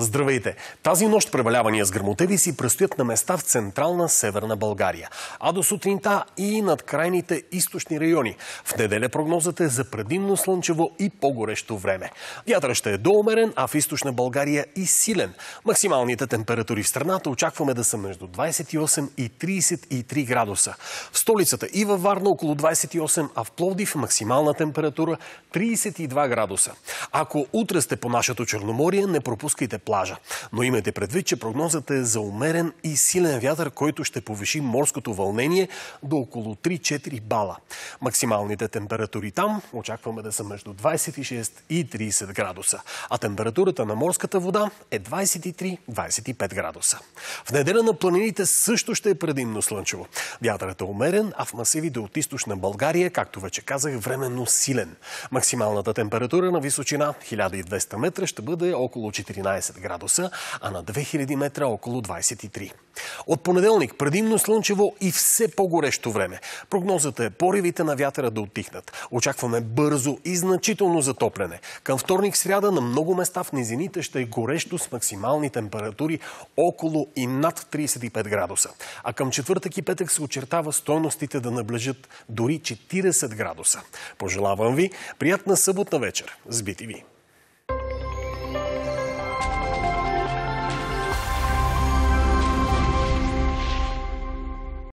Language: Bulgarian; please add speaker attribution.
Speaker 1: Здравейте! Тази нощ превалявания с гърмотеви си предстоят на места в централна северна България, а до сутринта и над крайните източни райони. В неделя прогнозата е за предимно слънчево и по-горещо време. Вятър ще е доумерен, а в източна България и силен. Максималните температури в страната очакваме да са между 28 и 33 градуса. В столицата и във Варна около 28, а в Пловдив максимална температура 32 градуса. Ако утре сте по нашето Черноморие, не пропускайте плажа. Но имайте предвид, че прогнозата е за умерен и силен вятър, който ще повиши морското вълнение до около 3-4 бала. Максималните температури там очакваме да са между 26 и 30 градуса, а температурата на морската вода е 23-25 градуса. В неделя на планините също ще е предимно слънчево. Вятърът е умерен, а в масивите от източна България, както вече казах, временно силен. Максималната температура на височина 1200 метра ще бъде около 14 градуса. 20 градуса, а на 2000 метра около 23. От понеделник предимно слънчево и все по-горещо време. Прогнозата е поривите на вятъра да отихнат. Очакваме бързо и значително затопляне. Към вторник сряда на много места в низините ще е горещо с максимални температури около и над 35 градуса. А към четвъртък и петък се очертава стойностите да наближат дори 40 градуса. Пожелавам ви приятна съботна вечер с BTV.